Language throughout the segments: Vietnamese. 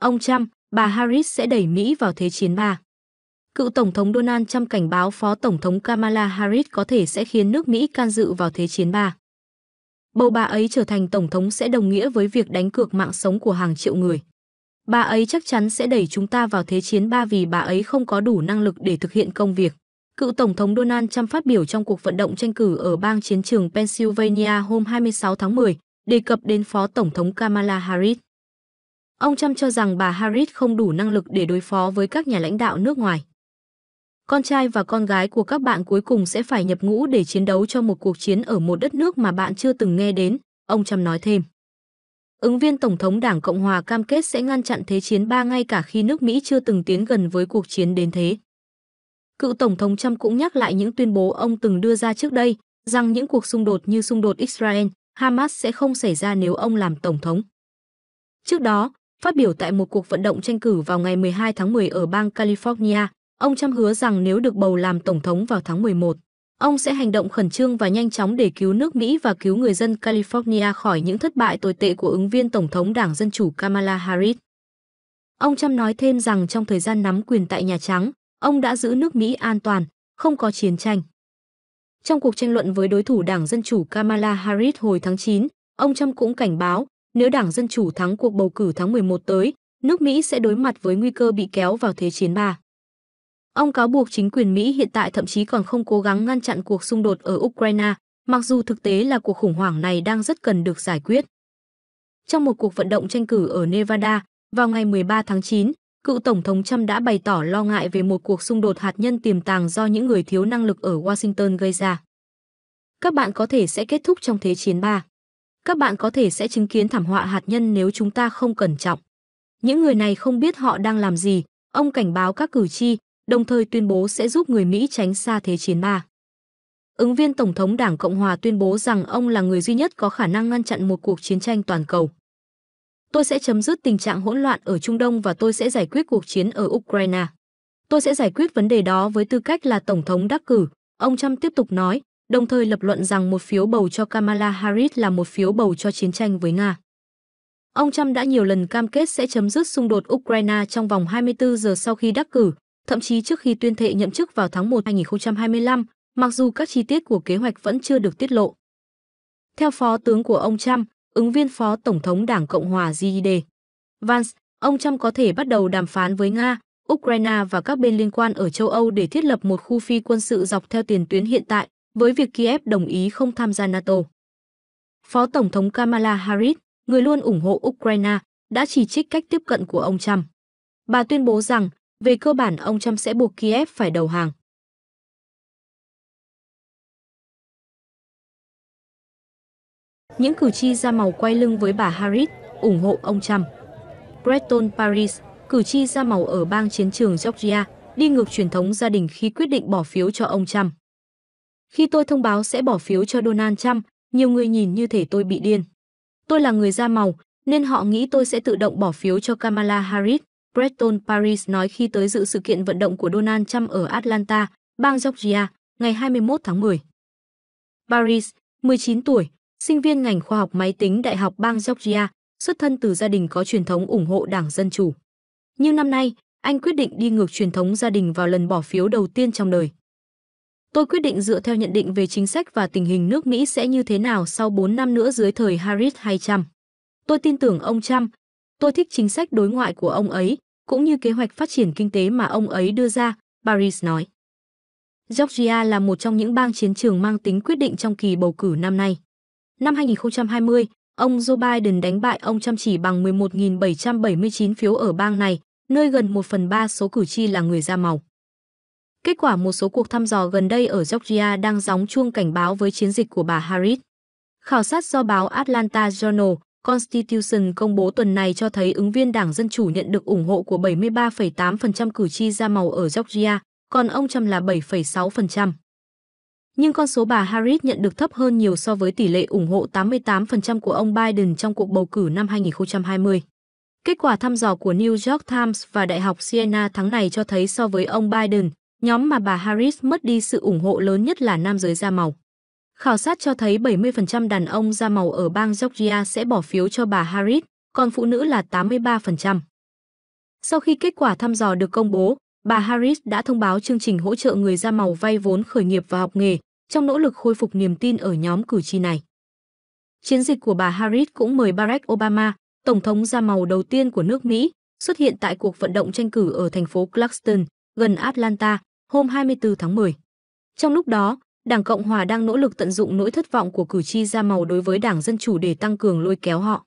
Ông Trump, bà Harris sẽ đẩy Mỹ vào thế chiến ba. Cựu Tổng thống Donald Trump cảnh báo Phó Tổng thống Kamala Harris có thể sẽ khiến nước Mỹ can dự vào thế chiến ba. Bầu bà ấy trở thành Tổng thống sẽ đồng nghĩa với việc đánh cược mạng sống của hàng triệu người. Bà ấy chắc chắn sẽ đẩy chúng ta vào thế chiến ba vì bà ấy không có đủ năng lực để thực hiện công việc. Cựu Tổng thống Donald Trump phát biểu trong cuộc vận động tranh cử ở bang chiến trường Pennsylvania hôm 26 tháng 10, đề cập đến Phó Tổng thống Kamala Harris. Ông Trump cho rằng bà Harris không đủ năng lực để đối phó với các nhà lãnh đạo nước ngoài. Con trai và con gái của các bạn cuối cùng sẽ phải nhập ngũ để chiến đấu cho một cuộc chiến ở một đất nước mà bạn chưa từng nghe đến, ông Trump nói thêm. Ứng viên Tổng thống Đảng Cộng hòa cam kết sẽ ngăn chặn thế chiến ba ngay cả khi nước Mỹ chưa từng tiến gần với cuộc chiến đến thế. Cựu Tổng thống Trump cũng nhắc lại những tuyên bố ông từng đưa ra trước đây, rằng những cuộc xung đột như xung đột Israel, Hamas sẽ không xảy ra nếu ông làm Tổng thống. Trước đó, Phát biểu tại một cuộc vận động tranh cử vào ngày 12 tháng 10 ở bang California, ông Trump hứa rằng nếu được bầu làm tổng thống vào tháng 11, ông sẽ hành động khẩn trương và nhanh chóng để cứu nước Mỹ và cứu người dân California khỏi những thất bại tồi tệ của ứng viên tổng thống Đảng Dân chủ Kamala Harris. Ông Trump nói thêm rằng trong thời gian nắm quyền tại Nhà Trắng, ông đã giữ nước Mỹ an toàn, không có chiến tranh. Trong cuộc tranh luận với đối thủ Đảng Dân chủ Kamala Harris hồi tháng 9, ông Trump cũng cảnh báo nếu Đảng Dân Chủ thắng cuộc bầu cử tháng 11 tới, nước Mỹ sẽ đối mặt với nguy cơ bị kéo vào Thế chiến ba. Ông cáo buộc chính quyền Mỹ hiện tại thậm chí còn không cố gắng ngăn chặn cuộc xung đột ở Ukraine, mặc dù thực tế là cuộc khủng hoảng này đang rất cần được giải quyết. Trong một cuộc vận động tranh cử ở Nevada, vào ngày 13 tháng 9, cựu Tổng thống Trump đã bày tỏ lo ngại về một cuộc xung đột hạt nhân tiềm tàng do những người thiếu năng lực ở Washington gây ra. Các bạn có thể sẽ kết thúc trong Thế chiến 3 các bạn có thể sẽ chứng kiến thảm họa hạt nhân nếu chúng ta không cẩn trọng. Những người này không biết họ đang làm gì, ông cảnh báo các cử tri, đồng thời tuyên bố sẽ giúp người Mỹ tránh xa thế chiến ma. Ứng viên Tổng thống Đảng Cộng Hòa tuyên bố rằng ông là người duy nhất có khả năng ngăn chặn một cuộc chiến tranh toàn cầu. Tôi sẽ chấm dứt tình trạng hỗn loạn ở Trung Đông và tôi sẽ giải quyết cuộc chiến ở Ukraine. Tôi sẽ giải quyết vấn đề đó với tư cách là Tổng thống đắc cử, ông Trump tiếp tục nói, đồng thời lập luận rằng một phiếu bầu cho Kamala Harris là một phiếu bầu cho chiến tranh với Nga. Ông Trump đã nhiều lần cam kết sẽ chấm dứt xung đột Ukraine trong vòng 24 giờ sau khi đắc cử, thậm chí trước khi tuyên thệ nhậm chức vào tháng 1 2025, mặc dù các chi tiết của kế hoạch vẫn chưa được tiết lộ. Theo phó tướng của ông Trump, ứng viên phó tổng thống Đảng Cộng hòa JD e Vance, ông Trump có thể bắt đầu đàm phán với Nga, Ukraine và các bên liên quan ở châu Âu để thiết lập một khu phi quân sự dọc theo tiền tuyến hiện tại, với việc Kiev đồng ý không tham gia NATO. Phó Tổng thống Kamala Harris, người luôn ủng hộ Ukraine, đã chỉ trích cách tiếp cận của ông Trump. Bà tuyên bố rằng, về cơ bản ông Trump sẽ buộc Kiev phải đầu hàng. Những cử tri da màu quay lưng với bà Harris, ủng hộ ông Trump. Bretton Paris, cử tri da màu ở bang chiến trường Georgia, đi ngược truyền thống gia đình khi quyết định bỏ phiếu cho ông Trump. Khi tôi thông báo sẽ bỏ phiếu cho Donald Trump, nhiều người nhìn như thể tôi bị điên. Tôi là người da màu, nên họ nghĩ tôi sẽ tự động bỏ phiếu cho Kamala Harris, Bretton Paris nói khi tới dự sự kiện vận động của Donald Trump ở Atlanta, bang Georgia, ngày 21 tháng 10. Paris, 19 tuổi, sinh viên ngành khoa học máy tính Đại học bang Georgia, xuất thân từ gia đình có truyền thống ủng hộ Đảng Dân Chủ. Nhưng năm nay, anh quyết định đi ngược truyền thống gia đình vào lần bỏ phiếu đầu tiên trong đời. Tôi quyết định dựa theo nhận định về chính sách và tình hình nước Mỹ sẽ như thế nào sau 4 năm nữa dưới thời Harris hay Trump. Tôi tin tưởng ông Trump. Tôi thích chính sách đối ngoại của ông ấy, cũng như kế hoạch phát triển kinh tế mà ông ấy đưa ra, Paris nói. Georgia là một trong những bang chiến trường mang tính quyết định trong kỳ bầu cử năm nay. Năm 2020, ông Joe Biden đánh bại ông Trump chỉ bằng 11.779 phiếu ở bang này, nơi gần 1 phần 3 số cử tri là người da màu. Kết quả một số cuộc thăm dò gần đây ở Georgia đang gióng chuông cảnh báo với chiến dịch của bà Harris. Khảo sát do báo Atlanta Journal Constitution công bố tuần này cho thấy ứng viên Đảng Dân Chủ nhận được ủng hộ của 73,8% cử tri da màu ở Georgia, còn ông Trump là 7,6%. Nhưng con số bà Harris nhận được thấp hơn nhiều so với tỷ lệ ủng hộ 88% của ông Biden trong cuộc bầu cử năm 2020. Kết quả thăm dò của New York Times và Đại học Siena tháng này cho thấy so với ông Biden, Nhóm mà bà Harris mất đi sự ủng hộ lớn nhất là nam giới da màu. Khảo sát cho thấy 70% đàn ông da màu ở bang Georgia sẽ bỏ phiếu cho bà Harris, còn phụ nữ là 83%. Sau khi kết quả thăm dò được công bố, bà Harris đã thông báo chương trình hỗ trợ người da màu vay vốn khởi nghiệp và học nghề trong nỗ lực khôi phục niềm tin ở nhóm cử tri này. Chiến dịch của bà Harris cũng mời Barack Obama, tổng thống da màu đầu tiên của nước Mỹ, xuất hiện tại cuộc vận động tranh cử ở thành phố Clarkston, gần Atlanta, hôm 24 tháng 10. Trong lúc đó, Đảng Cộng hòa đang nỗ lực tận dụng nỗi thất vọng của cử tri da màu đối với Đảng Dân chủ để tăng cường lôi kéo họ.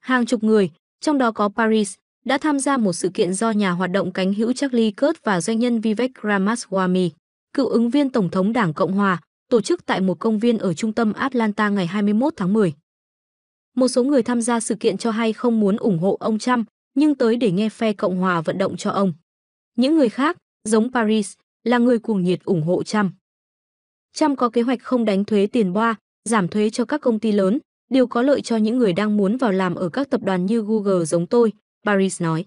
Hàng chục người, trong đó có Paris, đã tham gia một sự kiện do nhà hoạt động cánh hữu Charlie Kirk và doanh nhân Vivek Ramaswamy, cựu ứng viên Tổng thống Đảng Cộng Hòa, tổ chức tại một công viên ở trung tâm Atlanta ngày 21 tháng 10. Một số người tham gia sự kiện cho hay không muốn ủng hộ ông Trump, nhưng tới để nghe phe Cộng Hòa vận động cho ông. Những người khác, giống Paris, là người cuồng nhiệt ủng hộ Trump. Trump có kế hoạch không đánh thuế tiền boa, giảm thuế cho các công ty lớn, điều có lợi cho những người đang muốn vào làm ở các tập đoàn như Google giống tôi, Paris nói.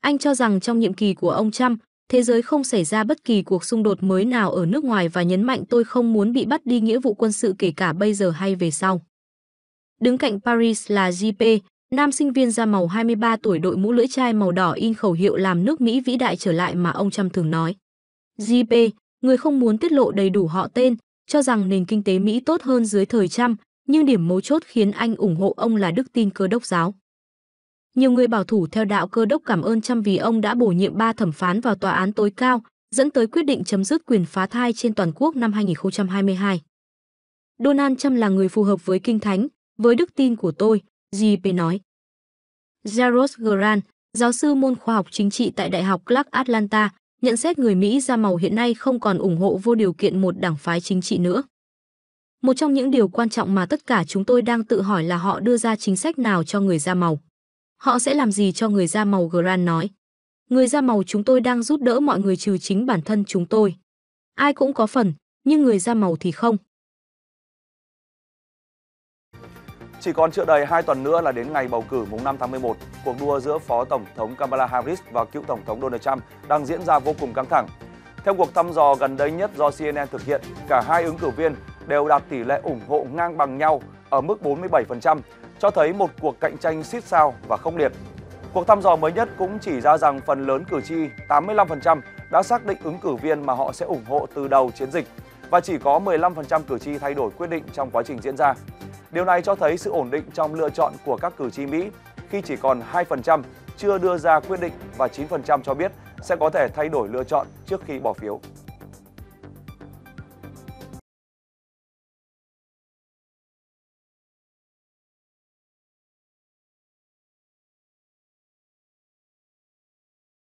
Anh cho rằng trong nhiệm kỳ của ông Trump, thế giới không xảy ra bất kỳ cuộc xung đột mới nào ở nước ngoài và nhấn mạnh tôi không muốn bị bắt đi nghĩa vụ quân sự kể cả bây giờ hay về sau. Đứng cạnh Paris là JP, Nam sinh viên da màu 23 tuổi đội mũ lưỡi chai màu đỏ in khẩu hiệu làm nước Mỹ vĩ đại trở lại mà ông Trump thường nói. JP, người không muốn tiết lộ đầy đủ họ tên, cho rằng nền kinh tế Mỹ tốt hơn dưới thời Trump, nhưng điểm mấu chốt khiến anh ủng hộ ông là đức tin cơ đốc giáo. Nhiều người bảo thủ theo đạo cơ đốc cảm ơn Trump vì ông đã bổ nhiệm ba thẩm phán vào tòa án tối cao, dẫn tới quyết định chấm dứt quyền phá thai trên toàn quốc năm 2022. Donald Trump là người phù hợp với kinh thánh, với đức tin của tôi, JP nói. Jaros Grant, giáo sư môn khoa học chính trị tại Đại học Clark Atlanta, nhận xét người Mỹ da màu hiện nay không còn ủng hộ vô điều kiện một đảng phái chính trị nữa. Một trong những điều quan trọng mà tất cả chúng tôi đang tự hỏi là họ đưa ra chính sách nào cho người da màu. Họ sẽ làm gì cho người da màu Grant nói. Người da màu chúng tôi đang giúp đỡ mọi người trừ chính bản thân chúng tôi. Ai cũng có phần, nhưng người da màu thì không. Chỉ còn chưa đầy 2 tuần nữa là đến ngày bầu cử mùng 5 tháng 11, cuộc đua giữa Phó Tổng thống Kamala Harris và cựu Tổng thống Donald Trump đang diễn ra vô cùng căng thẳng. Theo cuộc thăm dò gần đây nhất do CNN thực hiện, cả hai ứng cử viên đều đạt tỷ lệ ủng hộ ngang bằng nhau ở mức 47%, cho thấy một cuộc cạnh tranh xít sao và không liệt. Cuộc thăm dò mới nhất cũng chỉ ra rằng phần lớn cử tri 85% đã xác định ứng cử viên mà họ sẽ ủng hộ từ đầu chiến dịch và chỉ có 15% cử tri thay đổi quyết định trong quá trình diễn ra. Điều này cho thấy sự ổn định trong lựa chọn của các cử tri Mỹ khi chỉ còn 2% chưa đưa ra quyết định và 9% cho biết sẽ có thể thay đổi lựa chọn trước khi bỏ phiếu.